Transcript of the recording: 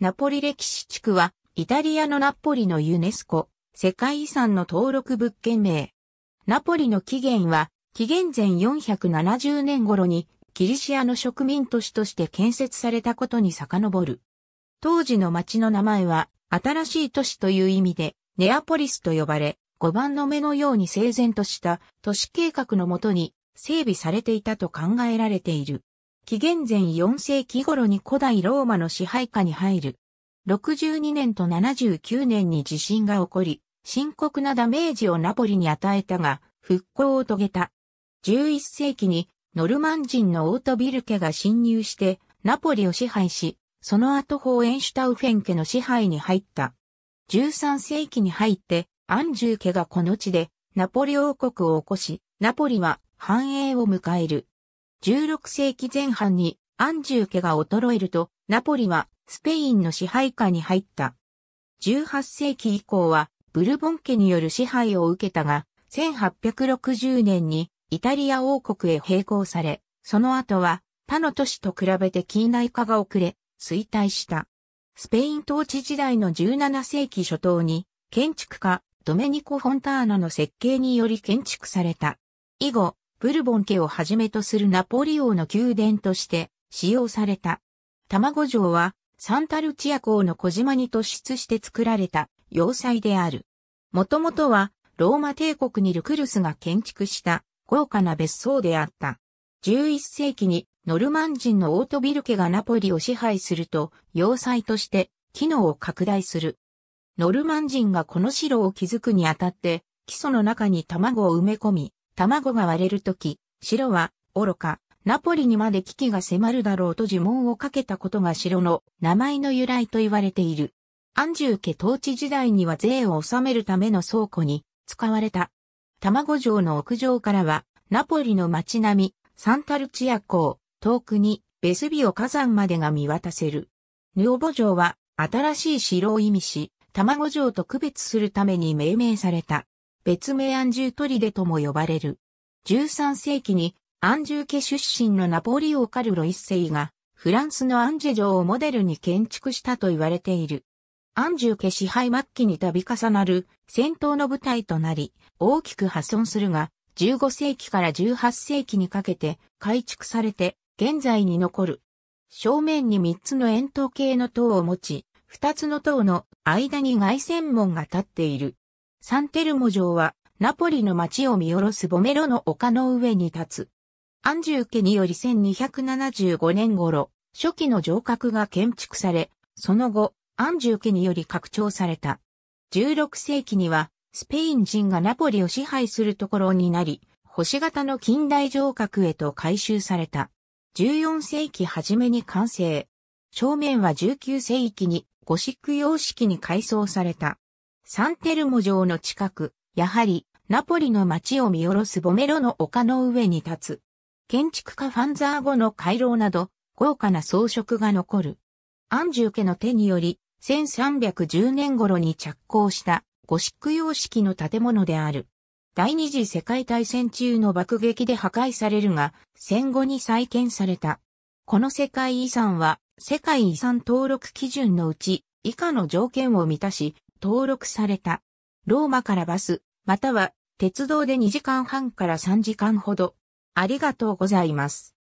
ナポリ歴史地区は、イタリアのナポリのユネスコ、世界遺産の登録物件名。ナポリの起源は、紀元前470年頃に、キリシアの植民都市として建設されたことに遡る。当時の町の名前は、新しい都市という意味で、ネアポリスと呼ばれ、5番の目のように整然とした都市計画のもとに整備されていたと考えられている。紀元前4世紀頃に古代ローマの支配下に入る。62年と79年に地震が起こり、深刻なダメージをナポリに与えたが、復興を遂げた。11世紀にノルマン人のオートビル家が侵入してナポリを支配し、その後ホーエンシュタウフェン家の支配に入った。13世紀に入ってアンジュー家がこの地でナポリ王国を起こし、ナポリは繁栄を迎える。16世紀前半にアンジュー家が衰えると、ナポリはスペインの支配下に入った。18世紀以降はブルボン家による支配を受けたが、1860年にイタリア王国へ並行され、その後は他の都市と比べて近代化が遅れ、衰退した。スペイン統治時代の17世紀初頭に、建築家ドメニコ・フォンターナの設計により建築された。以後、ブルボン家をはじめとするナポリ王の宮殿として使用された。卵城はサンタルチア港の小島に突出して作られた要塞である。もともとはローマ帝国にルクルスが建築した豪華な別荘であった。11世紀にノルマン人のオートビル家がナポリを支配すると要塞として機能を拡大する。ノルマン人がこの城を築くにあたって基礎の中に卵を埋め込み、卵が割れるとき、白は、愚か、ナポリにまで危機が迫るだろうと呪文をかけたことが城の名前の由来と言われている。安住家統治時代には税を納めるための倉庫に使われた。卵城の屋上からは、ナポリの街並み、サンタルチア港、遠くにベスビオ火山までが見渡せる。ヌオボ城は新しい城を意味し、卵城と区別するために命名された。別名安住砦とも呼ばれる。13世紀に安住家出身のナポリオ・カルロ一世がフランスのアンジェ城をモデルに建築したと言われている。安住家支配末期に度重なる戦闘の舞台となり大きく破損するが15世紀から18世紀にかけて改築されて現在に残る。正面に3つの円筒形の塔を持ち、2つの塔の間に外線門が立っている。サンテルモ城は、ナポリの街を見下ろすボメロの丘の上に立つ。アンジュ家により1275年頃、初期の城郭が建築され、その後、アンジュ家により拡張された。16世紀には、スペイン人がナポリを支配するところになり、星型の近代城郭へと改修された。14世紀初めに完成。正面は19世紀にゴシック様式に改装された。サンテルモ城の近く、やはり、ナポリの街を見下ろすボメロの丘の上に立つ。建築家ファンザー後の回廊など、豪華な装飾が残る。アンジュ家の手により、1310年頃に着工したゴシック様式の建物である。第二次世界大戦中の爆撃で破壊されるが、戦後に再建された。この世界遺産は、世界遺産登録基準のうち、以下の条件を満たし、登録された。ローマからバス、または鉄道で2時間半から3時間ほど。ありがとうございます。